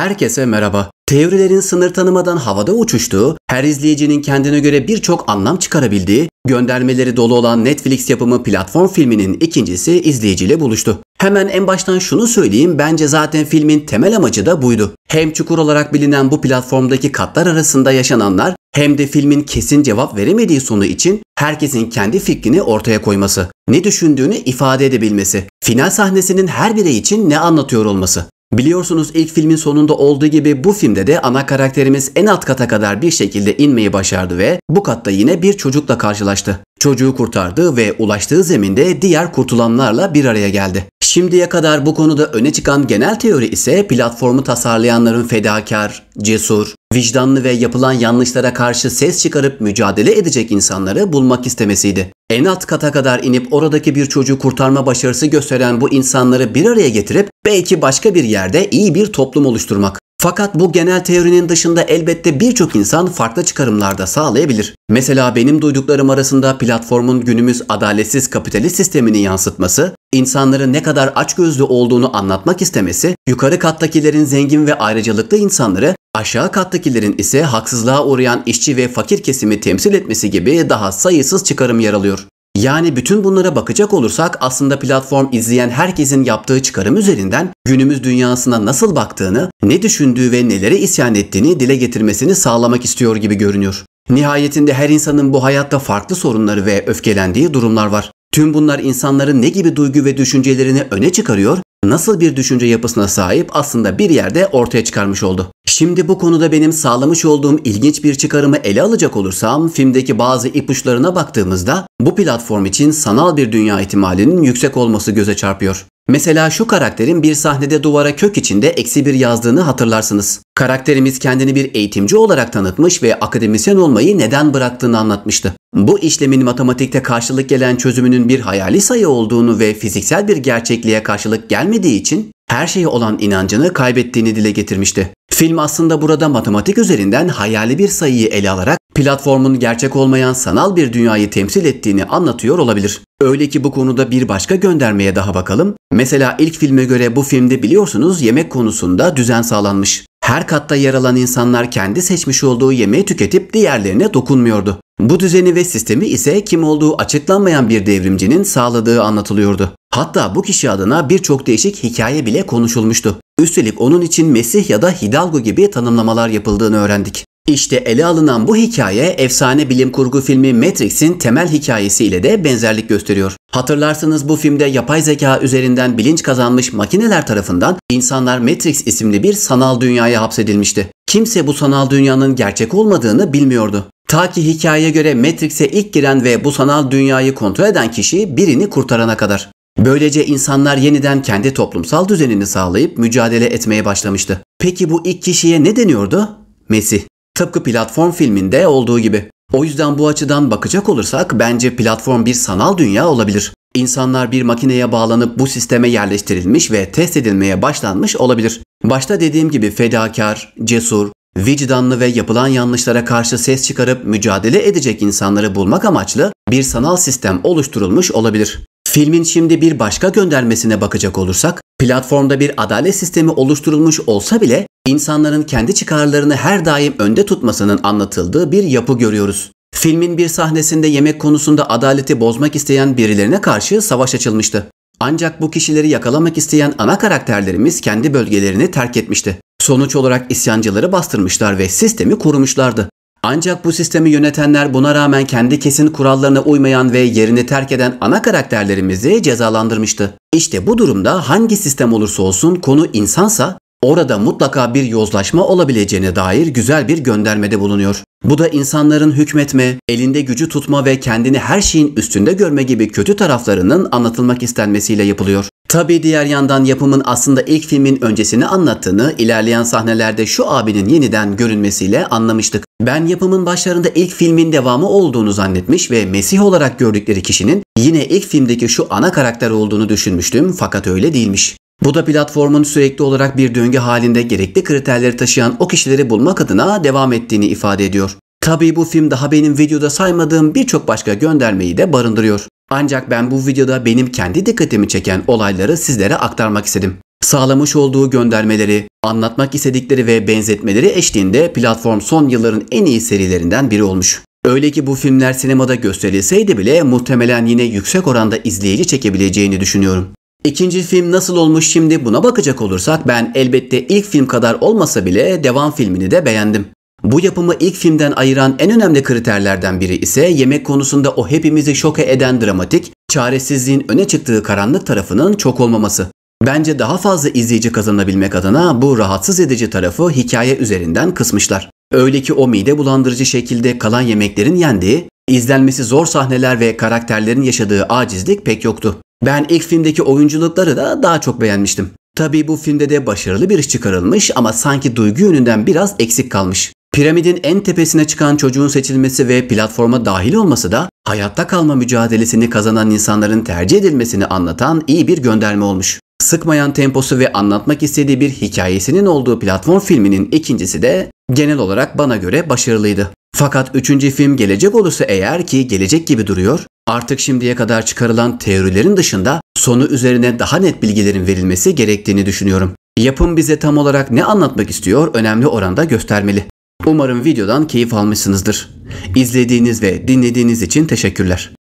herkese merhaba. Teorilerin sınır tanımadan havada uçuştuğu, her izleyicinin kendine göre birçok anlam çıkarabildiği, göndermeleri dolu olan Netflix yapımı platform filminin ikincisi izleyiciyle buluştu. Hemen en baştan şunu söyleyeyim bence zaten filmin temel amacı da buydu. Hem çukur olarak bilinen bu platformdaki katlar arasında yaşananlar hem de filmin kesin cevap veremediği sonu için herkesin kendi fikrini ortaya koyması, ne düşündüğünü ifade edebilmesi, final sahnesinin her birey için ne anlatıyor olması. Biliyorsunuz ilk filmin sonunda olduğu gibi bu filmde de ana karakterimiz en alt kata kadar bir şekilde inmeyi başardı ve bu katta yine bir çocukla karşılaştı. Çocuğu kurtardı ve ulaştığı zeminde diğer kurtulanlarla bir araya geldi. Şimdiye kadar bu konuda öne çıkan genel teori ise platformu tasarlayanların fedakar, cesur, vicdanlı ve yapılan yanlışlara karşı ses çıkarıp mücadele edecek insanları bulmak istemesiydi en alt kata kadar inip oradaki bir çocuğu kurtarma başarısı gösteren bu insanları bir araya getirip belki başka bir yerde iyi bir toplum oluşturmak. Fakat bu genel teorinin dışında elbette birçok insan farklı çıkarımlar da sağlayabilir. Mesela benim duyduklarım arasında platformun günümüz adaletsiz kapitalist sistemini yansıtması, insanların ne kadar açgözlü olduğunu anlatmak istemesi, yukarı kattakilerin zengin ve ayrıcalıklı insanları, aşağı kattakilerin ise haksızlığa uğrayan işçi ve fakir kesimi temsil etmesi gibi daha sayısız çıkarım yer alıyor. Yani bütün bunlara bakacak olursak aslında platform izleyen herkesin yaptığı çıkarım üzerinden günümüz dünyasına nasıl baktığını, ne düşündüğü ve nelere isyan ettiğini dile getirmesini sağlamak istiyor gibi görünüyor. Nihayetinde her insanın bu hayatta farklı sorunları ve öfkelendiği durumlar var. Tüm bunlar insanların ne gibi duygu ve düşüncelerini öne çıkarıyor, nasıl bir düşünce yapısına sahip aslında bir yerde ortaya çıkarmış oldu. Şimdi bu konuda benim sağlamış olduğum ilginç bir çıkarımı ele alacak olursam filmdeki bazı ipuçlarına baktığımızda bu platform için sanal bir dünya ihtimalinin yüksek olması göze çarpıyor. Mesela şu karakterin bir sahnede duvara kök içinde eksi bir yazdığını hatırlarsınız. Karakterimiz kendini bir eğitimci olarak tanıtmış ve akademisyen olmayı neden bıraktığını anlatmıştı. Bu işlemin matematikte karşılık gelen çözümünün bir hayali sayı olduğunu ve fiziksel bir gerçekliğe karşılık gelmediği için her şeye olan inancını kaybettiğini dile getirmişti. Film aslında burada matematik üzerinden hayali bir sayıyı ele alarak platformun gerçek olmayan sanal bir dünyayı temsil ettiğini anlatıyor olabilir. Öyle ki bu konuda bir başka göndermeye daha bakalım. Mesela ilk filme göre bu filmde biliyorsunuz yemek konusunda düzen sağlanmış. Her katta yer alan insanlar kendi seçmiş olduğu yemeği tüketip diğerlerine dokunmuyordu. Bu düzeni ve sistemi ise kim olduğu açıklanmayan bir devrimcinin sağladığı anlatılıyordu. Hatta bu kişi adına birçok değişik hikaye bile konuşulmuştu. Üstelik onun için Mesih ya da Hidalgo gibi tanımlamalar yapıldığını öğrendik. İşte ele alınan bu hikaye efsane bilim kurgu filmi Matrix'in temel hikayesiyle de benzerlik gösteriyor. Hatırlarsınız bu filmde yapay zeka üzerinden bilinç kazanmış makineler tarafından insanlar Matrix isimli bir sanal dünyaya hapsedilmişti. Kimse bu sanal dünyanın gerçek olmadığını bilmiyordu. Ta ki hikayeye göre Matrix'e ilk giren ve bu sanal dünyayı kontrol eden kişi birini kurtarana kadar. Böylece insanlar yeniden kendi toplumsal düzenini sağlayıp mücadele etmeye başlamıştı. Peki bu ilk kişiye ne deniyordu? Mesih. Tıpkı platform filminde olduğu gibi. O yüzden bu açıdan bakacak olursak bence platform bir sanal dünya olabilir. İnsanlar bir makineye bağlanıp bu sisteme yerleştirilmiş ve test edilmeye başlanmış olabilir. Başta dediğim gibi fedakar, cesur, vicdanlı ve yapılan yanlışlara karşı ses çıkarıp mücadele edecek insanları bulmak amaçlı bir sanal sistem oluşturulmuş olabilir. Filmin şimdi bir başka göndermesine bakacak olursak, Platformda bir adalet sistemi oluşturulmuş olsa bile insanların kendi çıkarlarını her daim önde tutmasının anlatıldığı bir yapı görüyoruz. Filmin bir sahnesinde yemek konusunda adaleti bozmak isteyen birilerine karşı savaş açılmıştı. Ancak bu kişileri yakalamak isteyen ana karakterlerimiz kendi bölgelerini terk etmişti. Sonuç olarak isyancıları bastırmışlar ve sistemi kurmuşlardı. Ancak bu sistemi yönetenler buna rağmen kendi kesin kurallarına uymayan ve yerini terk eden ana karakterlerimizi cezalandırmıştı. İşte bu durumda hangi sistem olursa olsun konu insansa orada mutlaka bir yozlaşma olabileceğine dair güzel bir göndermede bulunuyor. Bu da insanların hükmetme, elinde gücü tutma ve kendini her şeyin üstünde görme gibi kötü taraflarının anlatılmak istenmesiyle yapılıyor. Tabi diğer yandan yapımın aslında ilk filmin öncesini anlattığını ilerleyen sahnelerde şu abinin yeniden görünmesiyle anlamıştık. Ben yapımın başlarında ilk filmin devamı olduğunu zannetmiş ve Mesih olarak gördükleri kişinin yine ilk filmdeki şu ana karakter olduğunu düşünmüştüm fakat öyle değilmiş. Bu da platformun sürekli olarak bir döngü halinde gerekli kriterleri taşıyan o kişileri bulmak adına devam ettiğini ifade ediyor. Tabii bu film daha benim videoda saymadığım birçok başka göndermeyi de barındırıyor. Ancak ben bu videoda benim kendi dikkatimi çeken olayları sizlere aktarmak istedim. Sağlamış olduğu göndermeleri, anlatmak istedikleri ve benzetmeleri eşliğinde platform son yılların en iyi serilerinden biri olmuş. Öyle ki bu filmler sinemada gösterilseydi bile muhtemelen yine yüksek oranda izleyici çekebileceğini düşünüyorum. İkinci film nasıl olmuş şimdi buna bakacak olursak ben elbette ilk film kadar olmasa bile devam filmini de beğendim. Bu yapımı ilk filmden ayıran en önemli kriterlerden biri ise yemek konusunda o hepimizi şoke eden dramatik, çaresizliğin öne çıktığı karanlık tarafının çok olmaması. Bence daha fazla izleyici kazanabilmek adına bu rahatsız edici tarafı hikaye üzerinden kısmışlar. Öyle ki o mide bulandırıcı şekilde kalan yemeklerin yendiği, izlenmesi zor sahneler ve karakterlerin yaşadığı acizlik pek yoktu. Ben ilk filmdeki oyunculukları da daha çok beğenmiştim. Tabii bu filmde de başarılı bir iş çıkarılmış ama sanki duygu yönünden biraz eksik kalmış. Piramidin en tepesine çıkan çocuğun seçilmesi ve platforma dahil olması da hayatta kalma mücadelesini kazanan insanların tercih edilmesini anlatan iyi bir gönderme olmuş sıkmayan temposu ve anlatmak istediği bir hikayesinin olduğu platform filminin ikincisi de genel olarak bana göre başarılıydı. Fakat üçüncü film gelecek olursa eğer ki gelecek gibi duruyor, artık şimdiye kadar çıkarılan teorilerin dışında sonu üzerine daha net bilgilerin verilmesi gerektiğini düşünüyorum. Yapım bize tam olarak ne anlatmak istiyor önemli oranda göstermeli. Umarım videodan keyif almışsınızdır. İzlediğiniz ve dinlediğiniz için teşekkürler.